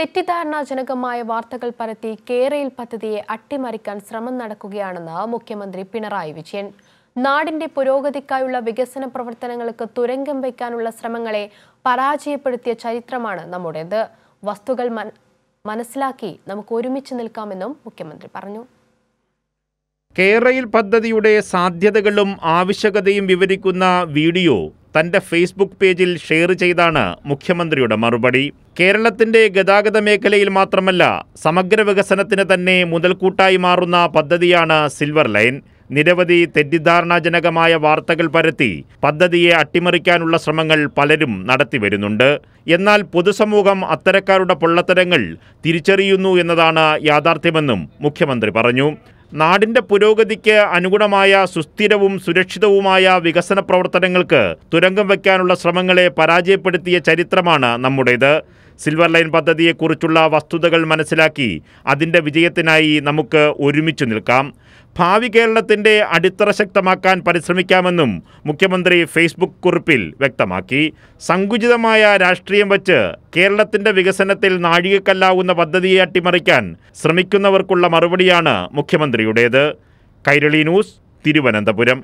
തെറ്റിദ്ധാരണാജനകമായ വാർത്തകൾ പരത്തി കേരയിൽ പദ്ധതിയെ അട്ടിമറിക്കാൻ ശ്രമം നടക്കുകയാണെന്ന് മുഖ്യമന്ത്രി പിണറായി വിജയൻ നാടിന്റെ പുരോഗതിക്കായുള്ള വികസന പ്രവർത്തനങ്ങൾക്ക് തുരങ്കം വയ്ക്കാനുള്ള ശ്രമങ്ങളെ പരാജയപ്പെടുത്തിയ ചരിത്രമാണ് നമ്മുടേത് വസ്തുക്കൾ മനസ്സിലാക്കി നമുക്ക് ഒരുമിച്ച് നിൽക്കാമെന്നും മുഖ്യമന്ത്രി പറഞ്ഞു കേരയിൽ പദ്ധതിയുടെ സാധ്യതകളും ആവശ്യകതയും വിവരിക്കുന്ന വീഡിയോ തന്റെ ഫേസ്ബുക്ക് പേജിൽ ഷെയർ ചെയ്താണ് മുഖ്യമന്ത്രിയുടെ മറുപടി കേരളത്തിന്റെ ഗതാഗത മേഖലയിൽ മാത്രമല്ല സമഗ്ര വികസനത്തിന് തന്നെ മുതൽക്കൂട്ടായി മാറുന്ന പദ്ധതിയാണ് സിൽവർ ലൈൻ നിരവധി തെറ്റിദ്ധാരണാജനകമായ വാർത്തകൾ പരത്തി പദ്ധതിയെ അട്ടിമറിക്കാനുള്ള ശ്രമങ്ങൾ പലരും നടത്തിവരുന്നുണ്ട് എന്നാൽ പൊതുസമൂഹം അത്തരക്കാരുടെ പൊള്ളത്തരങ്ങൾ തിരിച്ചറിയുന്നു എന്നതാണ് യാഥാർത്ഥ്യമെന്നും മുഖ്യമന്ത്രി പറഞ്ഞു നാടിന്റെ പുരോഗതിക്ക് അനുഗുണമായ സുസ്ഥിരവും സുരക്ഷിതവുമായ വികസന പ്രവർത്തനങ്ങൾക്ക് തുരങ്കം വയ്ക്കാനുള്ള ശ്രമങ്ങളെ പരാജയപ്പെടുത്തിയ ചരിത്രമാണ് നമ്മുടേത് സിൽവർ ലൈൻ പദ്ധതിയെക്കുറിച്ചുള്ള വസ്തുതകൾ മനസ്സിലാക്കി അതിൻ്റെ വിജയത്തിനായി നമുക്ക് ഒരുമിച്ച് നിൽക്കാം ഭാവി കേരളത്തിൻ്റെ അടിത്തറ ശക്തമാക്കാൻ പരിശ്രമിക്കാമെന്നും മുഖ്യമന്ത്രി ഫേസ്ബുക്ക് കുറിപ്പിൽ വ്യക്തമാക്കി സങ്കുചിതമായ രാഷ്ട്രീയം വച്ച് കേരളത്തിൻ്റെ വികസനത്തിൽ നാഴികക്കല്ലാവുന്ന പദ്ധതിയെ അട്ടിമറിക്കാൻ ശ്രമിക്കുന്നവർക്കുള്ള മറുപടിയാണ് മുഖ്യമന്ത്രിയുടേത് കൈരളി ന്യൂസ് തിരുവനന്തപുരം